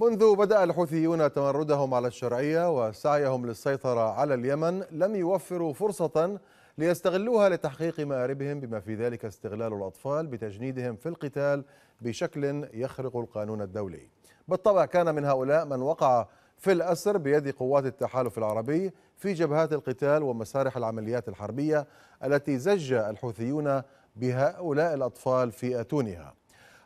منذ بدأ الحوثيون تمردهم على الشرعية وسعيهم للسيطرة على اليمن لم يوفروا فرصة ليستغلوها لتحقيق مآربهم بما في ذلك استغلال الأطفال بتجنيدهم في القتال بشكل يخرق القانون الدولي بالطبع كان من هؤلاء من وقع في الأسر بيد قوات التحالف العربي في جبهات القتال ومسارح العمليات الحربية التي زج الحوثيون بهؤلاء الأطفال في أتونها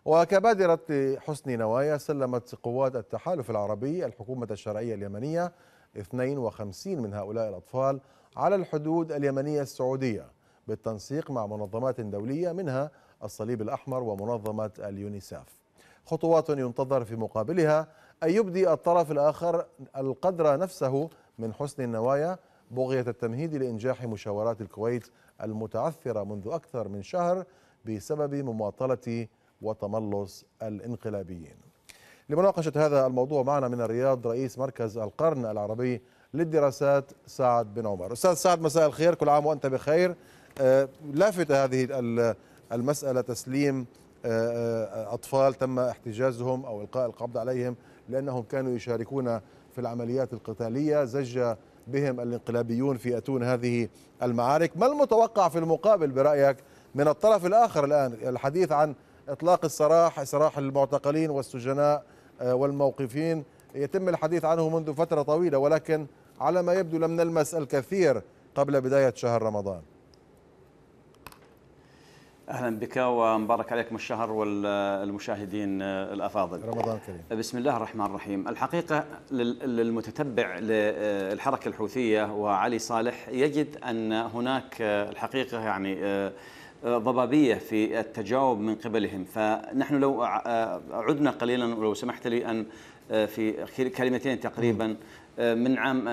وكبادرة حسن نوايا سلمت قوات التحالف العربي الحكومة الشرعية اليمنية 52 من هؤلاء الأطفال على الحدود اليمنية السعودية بالتنسيق مع منظمات دولية منها الصليب الأحمر ومنظمة اليونيساف خطوات ينتظر في مقابلها أن يبدي الطرف الآخر القدر نفسه من حسن النوايا بغية التمهيد لإنجاح مشاورات الكويت المتعثرة منذ أكثر من شهر بسبب مماطلة وتملص الانقلابيين لمناقشة هذا الموضوع معنا من الرياض رئيس مركز القرن العربي للدراسات سعد بن عمر أستاذ سعد مساء الخير كل عام وأنت بخير آه، لافت هذه المسألة تسليم آه، آه، أطفال تم احتجازهم أو إلقاء القبض عليهم لأنهم كانوا يشاركون في العمليات القتالية زج بهم الانقلابيون في أتون هذه المعارك ما المتوقع في المقابل برأيك من الطرف الآخر الآن الحديث عن إطلاق السراح سراح المعتقلين والسجناء آه، والموقفين يتم الحديث عنه منذ فترة طويلة ولكن على ما يبدو لم نلمس الكثير قبل بداية شهر رمضان اهلا بك ومبارك عليكم الشهر والمشاهدين آه، الافاضل. رمضان كريم. بسم الله الرحمن الرحيم، الحقيقه للمتتبع للحركه آه، الحوثيه وعلي صالح يجد ان هناك الحقيقه يعني ضبابيه في التجاوب من قبلهم فنحن لو عدنا قليلا ولو سمحت لي ان في كلمتين تقريبا من عام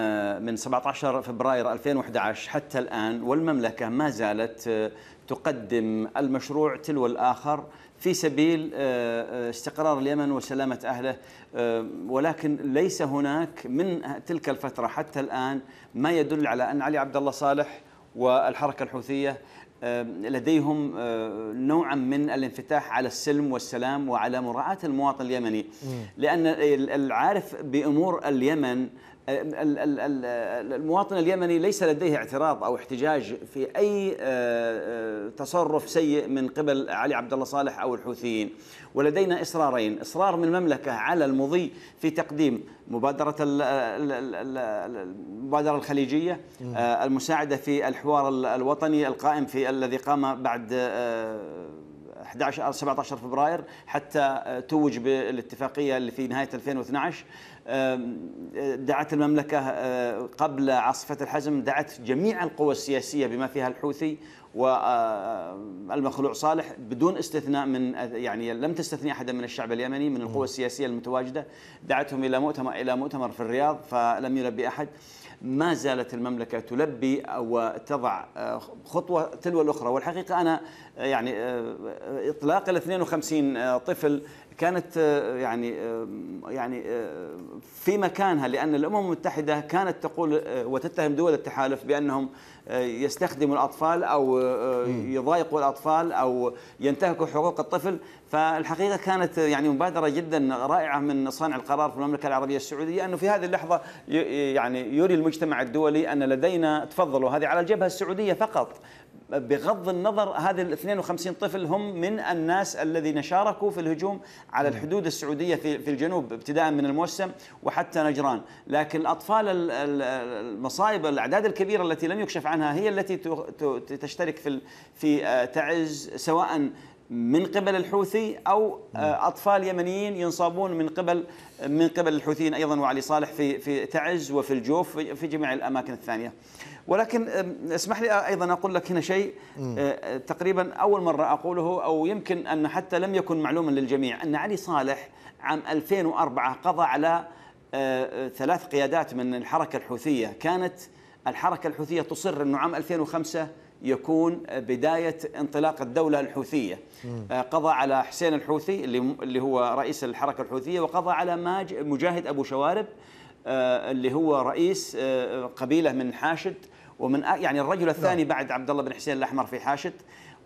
من 17 فبراير 2011 حتى الان والمملكه ما زالت تقدم المشروع تلو الاخر في سبيل استقرار اليمن وسلامه اهله ولكن ليس هناك من تلك الفتره حتى الان ما يدل على ان علي عبد الله صالح والحركه الحوثيه لديهم نوعا من الانفتاح على السلم والسلام وعلى مراعاة المواطن اليمني لأن العارف بأمور اليمن المواطن اليمني ليس لديه اعتراض او احتجاج في اي آه، آه، تصرف سيء من قبل علي عبد الله صالح او الحوثيين ولدينا اصرارين اصرار من المملكه على المضي في تقديم مبادره المبادره الخليجيه آه، المساعده في الحوار الوطني القائم في الذي قام بعد 11 17 فبراير حتى توج بالاتفاقيه اللي في نهايه 2012 دعت المملكة أه، قبل عاصفة الحزم دعت جميع القوى السياسية بما فيها الحوثي والمخلوع أه، صالح بدون استثناء من يعني لم تستثني احدا من الشعب اليمني من القوى السياسيه المتواجده دعتهم الى مؤتمر الى مؤتمر في الرياض فلم يلبي احد ما زالت المملكه تلبي وتضع أه، خطوه تلو الاخرى والحقيقه انا يعني اطلاق ال 52 طفل كانت آه، يعني آه، يعني آه، في مكانها لان الامم المتحده كانت تقول وتتهم دول التحالف بانهم يستخدموا الاطفال او يضايقوا الاطفال او ينتهكوا حقوق الطفل فالحقيقه كانت يعني مبادره جدا رائعه من صانع القرار في المملكه العربيه السعوديه انه في هذه اللحظه يعني يري المجتمع الدولي ان لدينا تفضلوا هذه على الجبهه السعوديه فقط بغض النظر هذه ال 52 طفل هم من الناس الذين شاركوا في الهجوم على نعم. الحدود السعوديه في في الجنوب ابتداء من الموسم وحتى نجران، لكن الاطفال المصائب الاعداد الكبيره التي لم يكشف عنها هي التي تشترك في في آه، تعز سواء من قبل الحوثي او آه، نعم. اطفال يمنيين ينصابون من قبل من قبل الحوثيين ايضا وعلي صالح في في تعز وفي الجوف في جميع الاماكن الثانيه. ولكن اسمح لي ايضا اقول لك هنا شيء أه، تقريبا اول مره اقوله او يمكن ان حتى لم يكن معلوما للجميع ان علي صالح عام 2004 قضى على أه، ثلاث قيادات من الحركه الحوثيه كانت الحركه الحوثيه تصر انه عام 2005 يكون بداية انطلاق الدولة الحوثية أه، قضى على حسين الحوثي اللي هو رئيس الحركة الحوثية وقضى على مجاهد أبو شوارب اللي هو رئيس قبيلة من حاشد ومن يعني الرجل الثاني نعم. بعد عبد الله بن حسين الاحمر في حاشد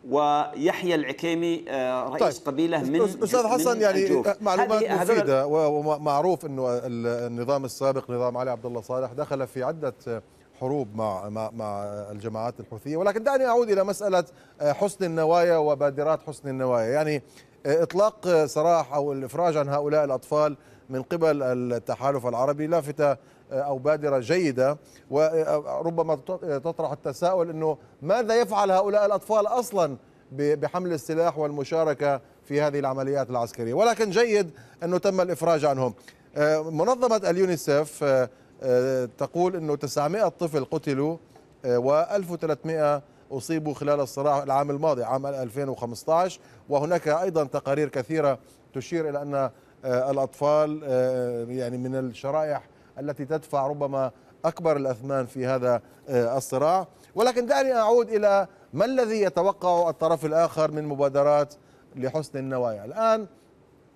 ويحيى العكيمي آه، رئيس طيب. قبيله من استاذ حسن من يعني آه، معلومات مفيده ومعروف انه النظام السابق نظام علي عبد الله صالح دخل في عده حروب مع مع مع الجماعات الحوثيه ولكن دعني اعود الى مساله آه، حسن النوايا وبادرات حسن النوايا يعني اطلاق سراح او الافراج عن هؤلاء الاطفال من قبل التحالف العربي لافتة أو بادرة جيدة وربما تطرح التساؤل أنه ماذا يفعل هؤلاء الأطفال أصلا بحمل السلاح والمشاركة في هذه العمليات العسكرية ولكن جيد أنه تم الإفراج عنهم آه، منظمة اليونيسف آه، آه، تقول أنه 900 طفل قتلوا و1300 أصيبوا خلال الصراع العام الماضي عام 2015 وهناك أيضا تقارير كثيرة تشير إلى أن آه، الأطفال آه، يعني من الشرائح التي تدفع ربما أكبر الأثمان في هذا آه، الصراع ولكن دعني أعود إلى ما الذي يتوقع الطرف الآخر من مبادرات لحسن النوايا الآن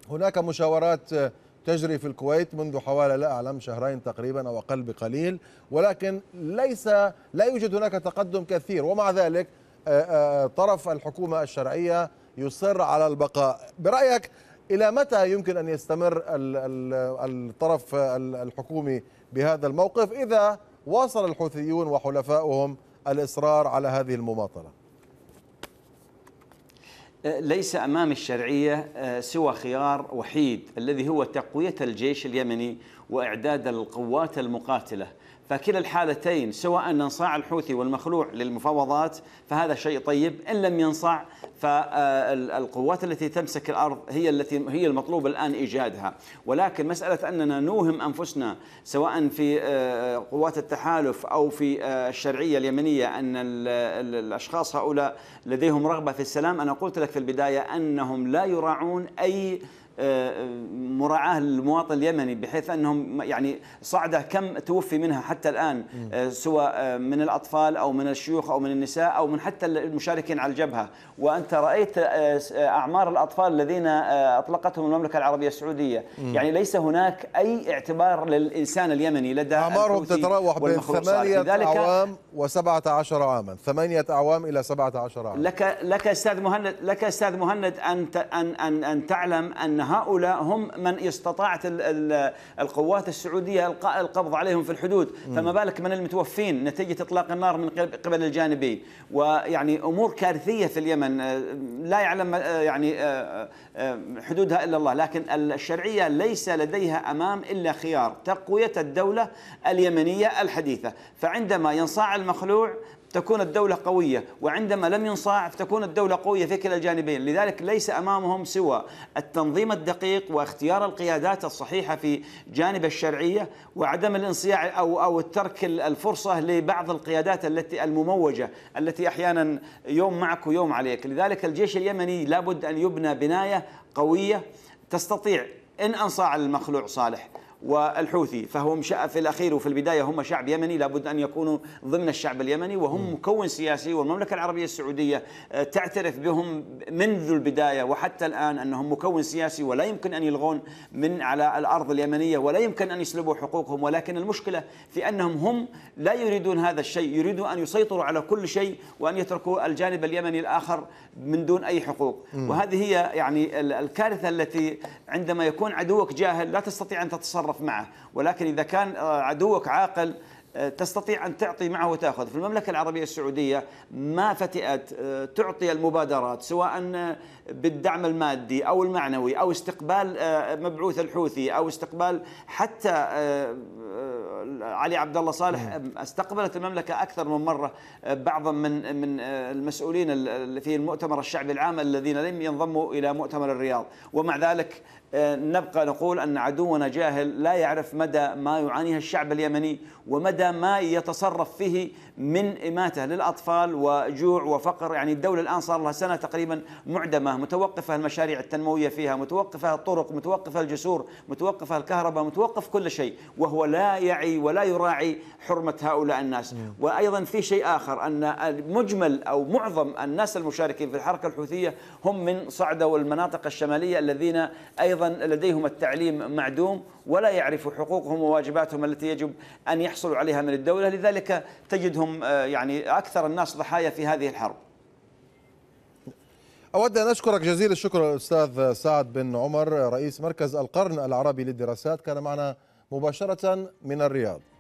هناك مشاورات تجري في الكويت منذ حوالي لا أعلم شهرين تقريبا أو أقل بقليل ولكن ليس لا يوجد هناك تقدم كثير ومع ذلك طرف الحكومة الشرعية يصر على البقاء برأيك إلى متى يمكن أن يستمر الطرف الحكومي بهذا الموقف إذا واصل الحوثيون وحلفاؤهم الإصرار على هذه المماطلة ليس امام الشرعيه آه، سوى خيار وحيد الذي هو تقويه الجيش اليمني واعداد القوات المقاتله فكلا الحالتين سواء انصاع الحوثي والمخلوع للمفاوضات فهذا شيء طيب ان لم ينصاع فالقوات آه، التي تمسك الارض هي التي هي المطلوب الان ايجادها ولكن مساله اننا نوهم انفسنا سواء في آه، قوات التحالف او في آه، الشرعيه اليمنيه ان الاشخاص هؤلاء لديهم رغبه في السلام انا قلت لك في البدايه انهم لا يراعون اي مراعاه للمواطن اليمني بحيث انهم يعني صعده كم توفي منها حتى الان آه، سواء آه، من الاطفال او من الشيوخ او من النساء او من حتى المشاركين على الجبهه وانت رايت آه، اعمار الاطفال الذين اطلقتهم المملكه العربيه السعوديه يعني ليس هناك اي اعتبار للانسان اليمني لدى اعمارهم تتراوح بين ثمانيه اعوام و17 عاما ثمانيه اعوام الى 17 عاما لك لك استاذ مهند لك استاذ مهند ان ان ان, أن تعلم ان هؤلاء هم من استطاعت القوات السعودية إلقاء القبض عليهم في الحدود فما بالك من المتوفين نتيجة إطلاق النار من قبل الجانبي ويعني أمور كارثية في اليمن آه، لا يعلم آه، يعني آه، حدودها إلا الله لكن الشرعية ليس لديها أمام إلا خيار تقوية الدولة اليمنية الحديثة فعندما ينصاع المخلوع تكون الدولة قوية وعندما لم ينصاع تكون الدولة قوية في كلا الجانبين لذلك ليس أمامهم سوى التنظيم الدقيق واختيار القيادات الصحيحة في جانب الشرعية وعدم الانصياع أو أو ترك الفرصة لبعض القيادات التي المموجة التي أحيانا يوم معك ويوم عليك لذلك الجيش اليمني لابد أن يبنى بناية قوية تستطيع إن أنصاع المخلوع صالح والحوثي فهم في الأخير وفي البداية هم شعب يمني لابد أن يكونوا ضمن الشعب اليمني وهم مكون سياسي والمملكة العربية السعودية آه، تعترف بهم منذ البداية وحتى الآن أنهم مكون سياسي ولا يمكن أن يلغون من على الأرض اليمنية ولا يمكن أن يسلبوا حقوقهم ولكن المشكلة في أنهم هم لا يريدون هذا الشيء يريدون أن يسيطروا على كل شيء وأن يتركوا الجانب اليمني الآخر من دون أي حقوق وهذه هي يعني الكارثة التي عندما يكون عدوك جاهل لا تستطيع أن تتصرف تتصرف معه ولكن إذا كان آه، عدوك عاقل آه، تستطيع أن تعطي معه وتأخذ في المملكة العربية السعودية ما فتئت آه، تعطي المبادرات سواء بالدعم المادي أو المعنوي أو استقبال مبعوث الحوثي أو استقبال حتى علي عبد الله صالح نعم. استقبلت المملكة أكثر من مرة بعضا من من المسؤولين في المؤتمر الشعبي العام الذين لم ينضموا إلى مؤتمر الرياض ومع ذلك نبقى نقول أن عدونا جاهل لا يعرف مدى ما يعانيه الشعب اليمني ومدى ما يتصرف فيه من إماتة للأطفال وجوع وفقر يعني الدولة الآن صار لها سنة تقريبا معدمة متوقفة المشاريع التنموية فيها متوقفة الطرق متوقفة الجسور متوقفة الكهرباء متوقف كل شيء وهو لا يعي ولا يراعي حرمة هؤلاء الناس نعم. وأيضا في شيء آخر أن مجمل أو معظم الناس المشاركين في الحركة الحوثية هم من صعدة والمناطق الشمالية الذين أيضا أيضا لديهم التعليم معدوم ولا يعرفوا حقوقهم وواجباتهم التي يجب أن يحصلوا عليها من الدولة لذلك تجدهم آه، يعني أكثر الناس ضحايا في هذه الحرب أود أن أشكرك جزيل الشكر الأستاذ سعد بن عمر رئيس مركز القرن العربي للدراسات كان معنا مباشرة من الرياض